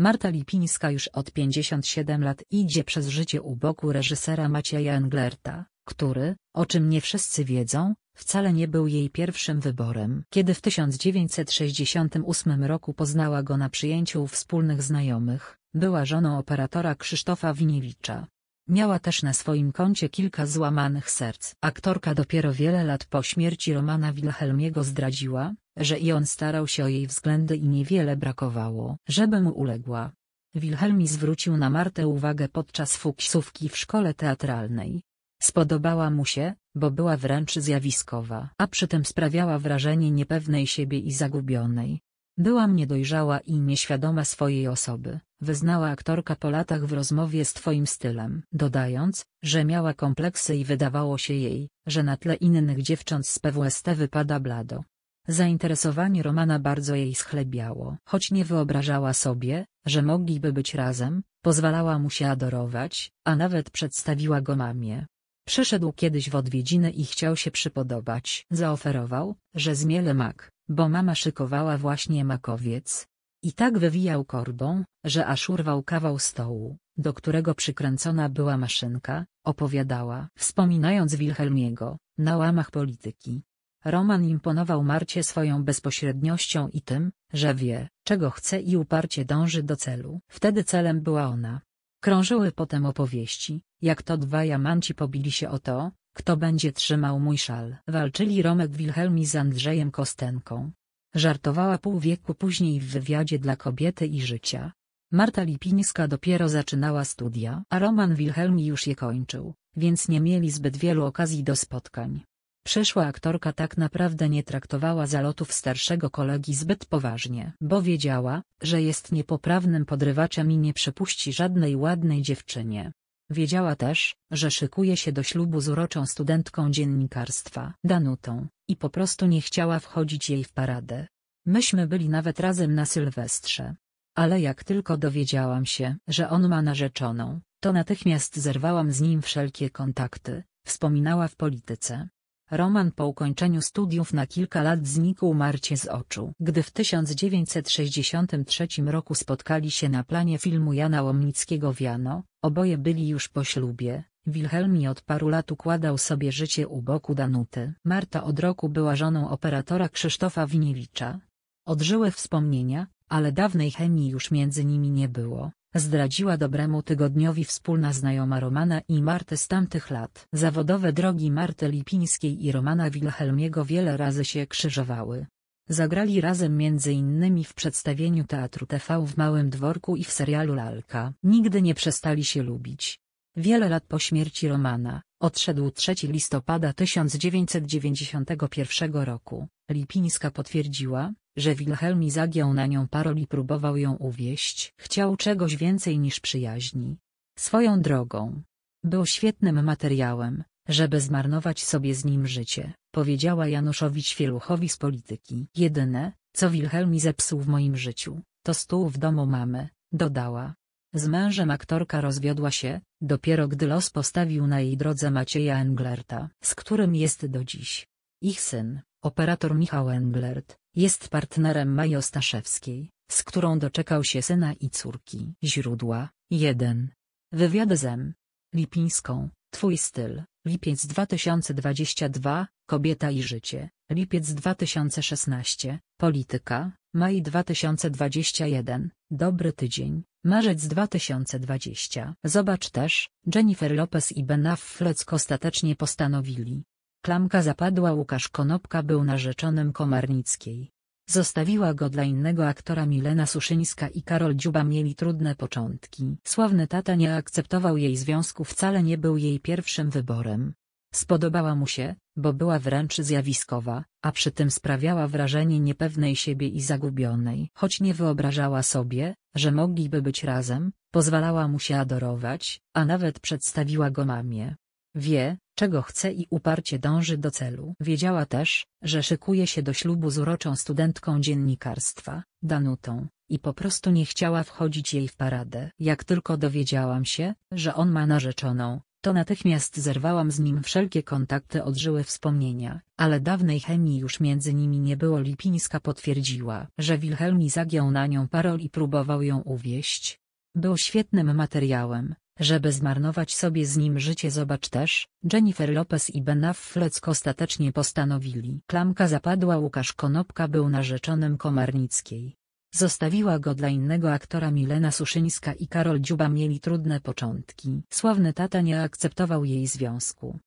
Marta Lipińska już od 57 lat idzie przez życie u boku reżysera Macieja Englerta, który, o czym nie wszyscy wiedzą, wcale nie był jej pierwszym wyborem. Kiedy w 1968 roku poznała go na przyjęciu wspólnych znajomych, była żoną operatora Krzysztofa Winiewicza. Miała też na swoim koncie kilka złamanych serc. Aktorka dopiero wiele lat po śmierci Romana Wilhelmiego zdradziła, że i on starał się o jej względy i niewiele brakowało, żeby mu uległa. Wilhelmi zwrócił na Martę uwagę podczas fuksówki w szkole teatralnej. Spodobała mu się, bo była wręcz zjawiskowa, a przy tym sprawiała wrażenie niepewnej siebie i zagubionej. Byłam niedojrzała i nieświadoma swojej osoby, wyznała aktorka po latach w rozmowie z Twoim stylem, dodając, że miała kompleksy i wydawało się jej, że na tle innych dziewcząt z PWST wypada blado. Zainteresowanie Romana bardzo jej schlebiało. Choć nie wyobrażała sobie, że mogliby być razem, pozwalała mu się adorować, a nawet przedstawiła go mamie. Przyszedł kiedyś w odwiedziny i chciał się przypodobać. Zaoferował, że zmiele mak, bo mama szykowała właśnie makowiec. I tak wywijał korbą, że aż urwał kawał stołu, do którego przykręcona była maszynka, opowiadała. Wspominając Wilhelmiego, na łamach polityki, Roman imponował Marcie swoją bezpośredniością i tym, że wie, czego chce i uparcie dąży do celu. Wtedy celem była ona. Krążyły potem opowieści, jak to dwa jamanci pobili się o to, kto będzie trzymał mój szal. Walczyli Romek Wilhelmi z Andrzejem Kostenką. Żartowała pół wieku później w wywiadzie dla kobiety i życia. Marta Lipińska dopiero zaczynała studia, a Roman Wilhelmi już je kończył, więc nie mieli zbyt wielu okazji do spotkań. Przeszła aktorka tak naprawdę nie traktowała zalotów starszego kolegi zbyt poważnie, bo wiedziała, że jest niepoprawnym podrywaczem i nie przepuści żadnej ładnej dziewczynie. Wiedziała też, że szykuje się do ślubu z uroczą studentką dziennikarstwa, Danutą, i po prostu nie chciała wchodzić jej w paradę. Myśmy byli nawet razem na Sylwestrze. Ale jak tylko dowiedziałam się, że on ma narzeczoną, to natychmiast zerwałam z nim wszelkie kontakty, wspominała w polityce. Roman po ukończeniu studiów na kilka lat znikł Marcie z oczu. Gdy w 1963 roku spotkali się na planie filmu Jana Łomnickiego Wiano, oboje byli już po ślubie. Wilhelmi od paru lat układał sobie życie u boku Danuty. Marta od roku była żoną operatora Krzysztofa Winiewicza. Odżyły wspomnienia, ale dawnej chemii już między nimi nie było zdradziła dobremu tygodniowi wspólna znajoma Romana i Marty z tamtych lat. Zawodowe drogi Marty Lipińskiej i Romana Wilhelmiego wiele razy się krzyżowały. Zagrali razem m.in. w przedstawieniu Teatru TV w Małym Dworku i w serialu Lalka. Nigdy nie przestali się lubić. Wiele lat po śmierci Romana, odszedł 3 listopada 1991 roku, Lipińska potwierdziła, że Wilhelmi zagiął na nią parol i próbował ją uwieść. Chciał czegoś więcej niż przyjaźni. Swoją drogą. Był świetnym materiałem, żeby zmarnować sobie z nim życie, powiedziała Januszowi Świeluchowi z polityki. Jedyne, co Wilhelmi zepsuł w moim życiu, to stół w domu mamy, dodała. Z mężem aktorka rozwiodła się, dopiero gdy los postawił na jej drodze Macieja Englerta, z którym jest do dziś. Ich syn, operator Michał Englert, jest partnerem Majo Staszewskiej, z którą doczekał się syna i córki. Źródła 1. Wywiad z M. Lipińską, Twój styl, lipiec 2022, Kobieta i życie, lipiec 2016, Polityka, maj 2021, Dobry tydzień, marzec 2020. Zobacz też, Jennifer Lopez i Ben Affleck ostatecznie postanowili, Klamka zapadła Łukasz Konopka był narzeczonym Komarnickiej. Zostawiła go dla innego aktora Milena Suszyńska i Karol Dziuba mieli trudne początki. Sławny tata nie akceptował jej związku wcale nie był jej pierwszym wyborem. Spodobała mu się, bo była wręcz zjawiskowa, a przy tym sprawiała wrażenie niepewnej siebie i zagubionej. Choć nie wyobrażała sobie, że mogliby być razem, pozwalała mu się adorować, a nawet przedstawiła go mamie. Wie, czego chce i uparcie dąży do celu. Wiedziała też, że szykuje się do ślubu z uroczą studentką dziennikarstwa, Danutą, i po prostu nie chciała wchodzić jej w paradę. Jak tylko dowiedziałam się, że on ma narzeczoną, to natychmiast zerwałam z nim wszelkie kontakty odżyły wspomnienia, ale dawnej chemii już między nimi nie było Lipińska potwierdziła, że Wilhelmi zagiął na nią parol i próbował ją uwieść. Był świetnym materiałem, żeby zmarnować sobie z nim życie zobacz też, Jennifer Lopez i Ben Affleck ostatecznie postanowili. Klamka zapadła Łukasz Konopka był narzeczonym Komarnickiej. Zostawiła go dla innego aktora Milena Suszyńska i Karol Dziuba mieli trudne początki. Sławny tata nie akceptował jej związku.